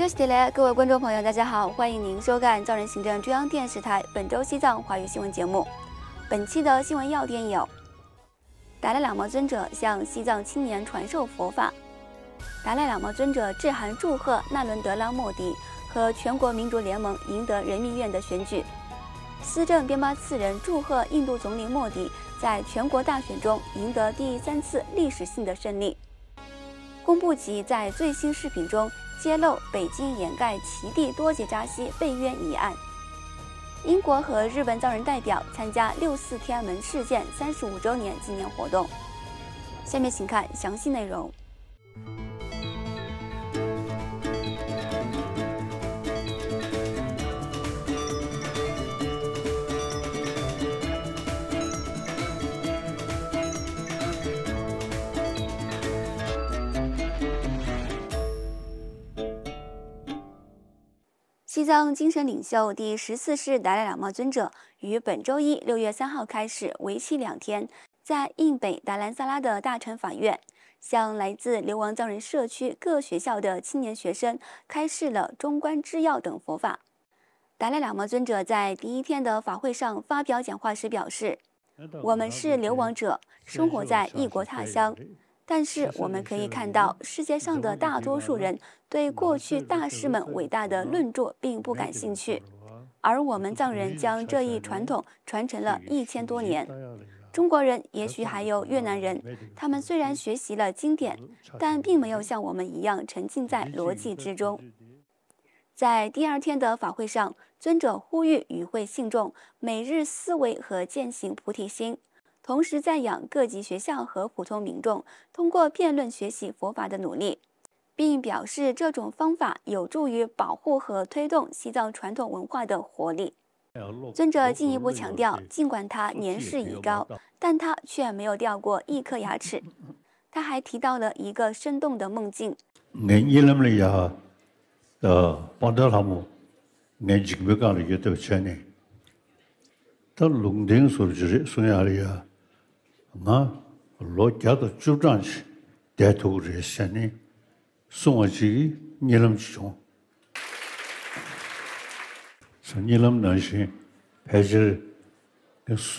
休息了，各位观众朋友，大家好，欢迎您收看藏人行政中央电视台本周西藏华语新闻节目。本期的新闻要点有：达赖喇嘛尊者向西藏青年传授佛法；达赖喇嘛尊者致函祝贺纳伦德拉·莫迪和全国民主联盟赢得人民院的选举；思政编巴次仁祝贺印度总理莫迪在全国大选中赢得第三次历史性的胜利；公布吉在最新视频中。揭露北京掩盖其地多吉扎西被冤一案。英国和日本遭人代表参加六四天安门事件三十五周年纪念活动。下面请看详细内容。西藏精神领袖第十四世达赖喇嘛尊者于本周一（六月三号）开始，为期两天，在印北达兰萨拉的大臣法院，向来自流亡藏人社区各学校的青年学生开示了中观、制药等佛法。达赖喇嘛尊者在第一天的法会上发表讲话时表示：“我们是流亡者，生活在异国他乡。”但是我们可以看到，世界上的大多数人对过去大师们伟大的论著并不感兴趣，而我们藏人将这一传统传承了一千多年。中国人也许还有越南人，他们虽然学习了经典，但并没有像我们一样沉浸在逻辑之中。在第二天的法会上，尊者呼吁与会信众每日思维和践行菩提心。同时赞扬各级学校和普通民众通过辩论学习佛法的努力，并表示这种方法有助于保护和推动西藏传统文化的活力。尊者进一步强调，尽管他年事已高，但他却没有掉过一颗牙齿。他还提到了一个生动的梦境。呃帮到他们？年纪比的大的钱年。到龙顶寺去，去哪里呀？나 and joy in your approach and Allah Almighty bestows good-good fortune. The best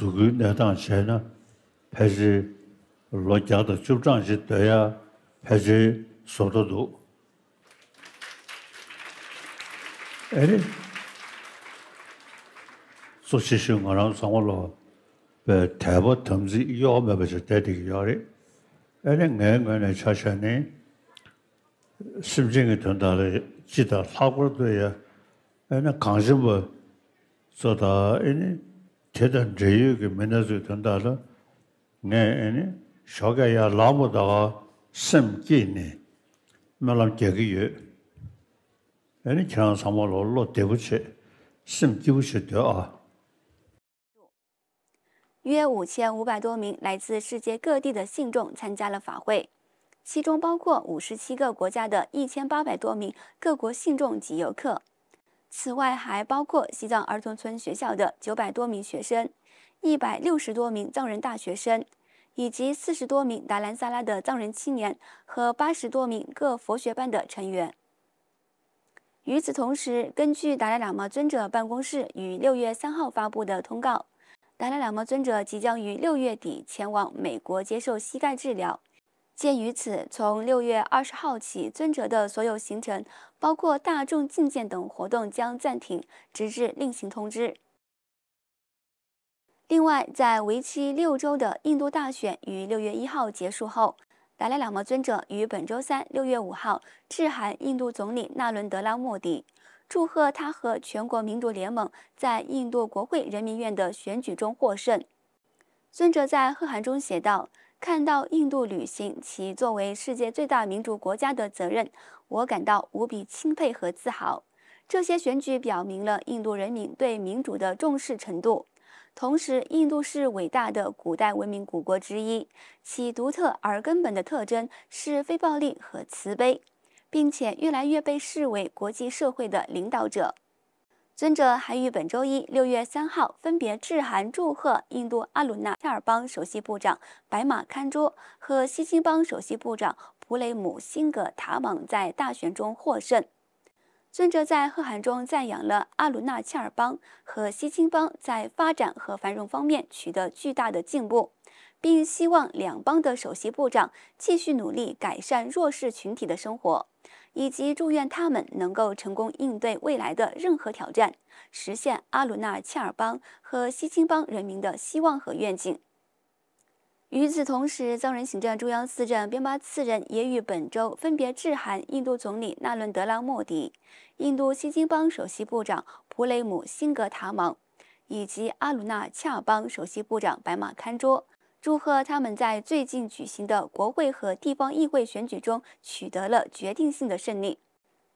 way 에리 to show your bè 덤지 bè tèm zì yuò mè bè zhè tè tì kì yuò rì. An nè ngè ngè chà shè nè sìm zìngè tùndà zì zì dà hà gu rì duì yè an nè 约五千五百多名来自世界各地的信众参加了法会，其中包括五十七个国家的一千八百多名各国信众及游客。此外，还包括西藏儿童村学校的九百多名学生、一百六十多名藏人大学生，以及四十多名达兰萨拉的藏人青年和八十多名各佛学班的成员。与此同时，根据达赖喇嘛尊者办公室于六月三号发布的通告。达赖喇嘛尊者即将于六月底前往美国接受膝盖治疗，鉴于此，从六月二十号起，尊者的所有行程，包括大众觐见等活动将暂停，直至另行通知。另外，在为期六周的印度大选于六月一号结束后，达赖喇嘛尊者于本周三（六月五号）致函印度总理纳伦德拉·莫迪。祝贺他和全国民主联盟在印度国会人民院的选举中获胜。孙哲在贺函中写道：“看到印度履行其作为世界最大民主国家的责任，我感到无比钦佩和自豪。这些选举表明了印度人民对民主的重视程度。同时，印度是伟大的古代文明古国之一，其独特而根本的特征是非暴力和慈悲。”并且越来越被视为国际社会的领导者。尊者还于本周一（六月三号）分别致函祝贺印度阿鲁纳恰尔邦首席部长白马堪卓和西青邦首席部长普雷姆辛格塔蒙在大选中获胜。尊者在贺函中赞扬了阿鲁纳恰尔邦和西青邦在发展和繁荣方面取得巨大的进步。并希望两邦的首席部长继续努力改善弱势群体的生活，以及祝愿他们能够成功应对未来的任何挑战，实现阿鲁纳恰尔邦和西青邦人民的希望和愿景。与此同时，藏人行政中央四镇边巴次仁也于本周分别致函印度总理纳伦德拉·莫迪、印度西京邦首席部长普雷姆·辛格·塔芒，以及阿鲁纳恰尔邦首席部长白马堪卓。祝贺他们在最近举行的国会和地方议会选举中取得了决定性的胜利。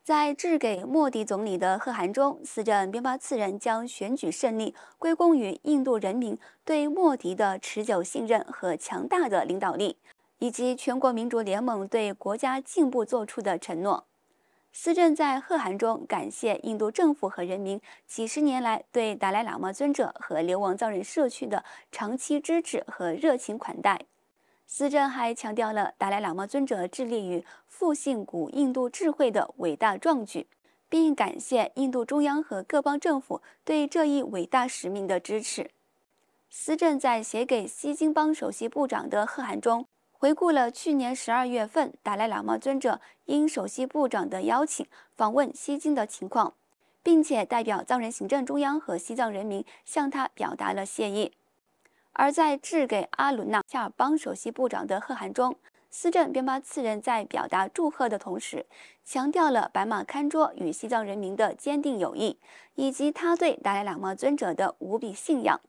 在致给莫迪总理的贺函中，四任边巴次人将选举胜利归功于印度人民对莫迪的持久信任和强大的领导力，以及全国民主联盟对国家进步做出的承诺。斯政在贺函中感谢印度政府和人民几十年来对达赖喇嘛尊者和流亡藏人社区的长期支持和热情款待。思政还强调了达赖喇嘛尊者致力于复兴古印度智慧的伟大壮举，并感谢印度中央和各邦政府对这一伟大使命的支持。思政在写给西京邦首席部长的贺函中。回顾了去年十二月份达赖喇嘛尊者应首席部长的邀请访问西京的情况，并且代表藏人行政中央和西藏人民向他表达了谢意。而在致给阿鲁纳恰尔邦首席部长的贺函中，斯政边巴次仁在表达祝贺的同时，强调了白马堪卓与西藏人民的坚定友谊，以及他对达赖喇嘛尊者的无比信仰。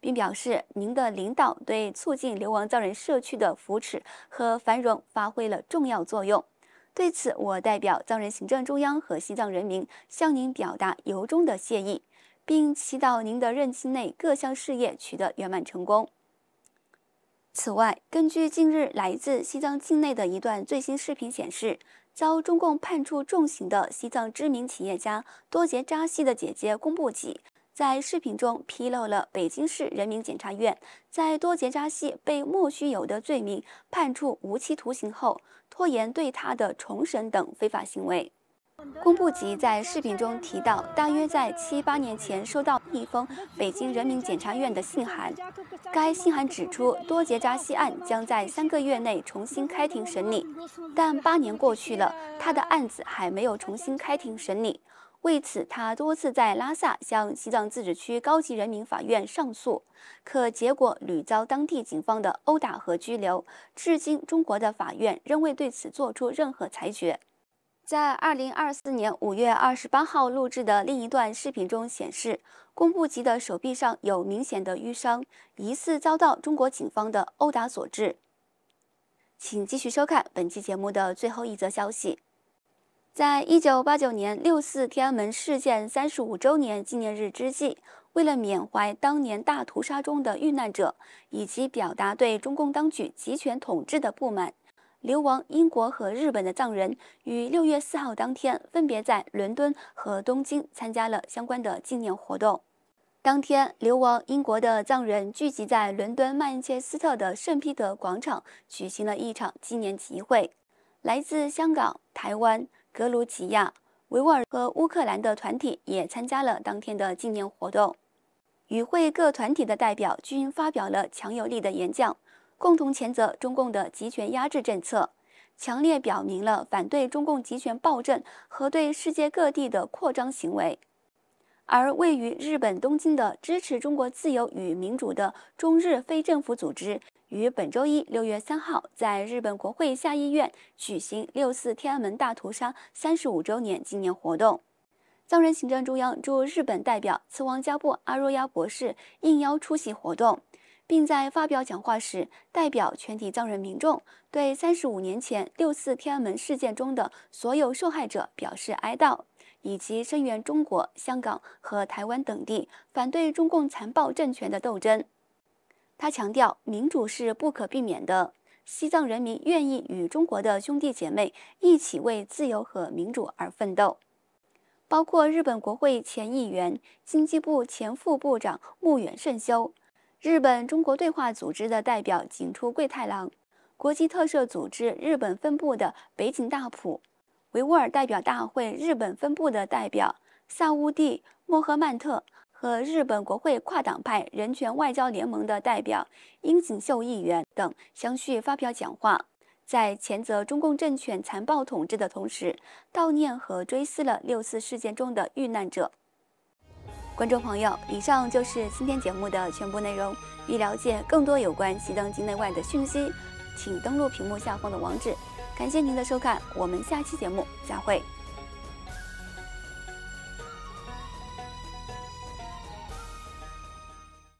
并表示，您的领导对促进流亡藏人社区的扶持和繁荣发挥了重要作用。对此，我代表藏人行政中央和西藏人民向您表达由衷的谢意，并祈祷您的任期内各项事业取得圆满成功。此外，根据近日来自西藏境内的一段最新视频显示，遭中共判处重刑的西藏知名企业家多杰扎西的姐姐工布吉。在视频中披露了北京市人民检察院在多杰扎西被莫须有的罪名判处无期徒刑后，拖延对他的重审等非法行为。公布及在视频中提到，大约在七八年前收到一封北京人民检察院的信函，该信函指出多杰扎西案将在三个月内重新开庭审理，但八年过去了，他的案子还没有重新开庭审理。为此，他多次在拉萨向西藏自治区高级人民法院上诉，可结果屡遭当地警方的殴打和拘留。至今，中国的法院仍未对此作出任何裁决。在2024年5月28号录制的另一段视频中显示，公布吉的手臂上有明显的淤伤，疑似遭到中国警方的殴打所致。请继续收看本期节目的最后一则消息。在一九八九年六四天安门事件三十五周年纪念日之际，为了缅怀当年大屠杀中的遇难者，以及表达对中共当局集权统治的不满，流亡英国和日本的藏人于六月四号当天分别在伦敦和东京参加了相关的纪念活动。当天，流亡英国的藏人聚集在伦敦曼彻斯特的圣彼得广场举行了一场纪念集会，来自香港、台湾。格鲁吉亚、维吾尔和乌克兰的团体也参加了当天的纪念活动。与会各团体的代表均发表了强有力的演讲，共同谴责中共的集权压制政策，强烈表明了反对中共集权暴政和对世界各地的扩张行为。而位于日本东京的支持中国自由与民主的中日非政府组织，于本周一六月三号在日本国会下议院举行六四天安门大屠杀三十五周年纪念活动。藏人行政中央驻日本代表次王加布阿若亚博士应邀出席活动，并在发表讲话时代表全体藏人民众对三十五年前六四天安门事件中的所有受害者表示哀悼。以及声援中国、香港和台湾等地反对中共残暴政权的斗争。他强调，民主是不可避免的。西藏人民愿意与中国的兄弟姐妹一起为自由和民主而奋斗。包括日本国会前议员、经济部前副部长木远胜修，日本中国对话组织的代表井出贵太郎，国际特赦组织日本分部的北井大辅。维吾尔代表大会日本分部的代表萨乌蒂·莫赫曼特和日本国会跨党派人权外交联盟的代表樱井秀议员等相续发表讲话，在谴责中共政权残暴统治的同时，悼念和追思了六四事件中的遇难者。观众朋友，以上就是今天节目的全部内容。欲了解更多有关西藏境内外的讯息，请登录屏幕下方的网址。感谢您的收看，我们下期节目再会。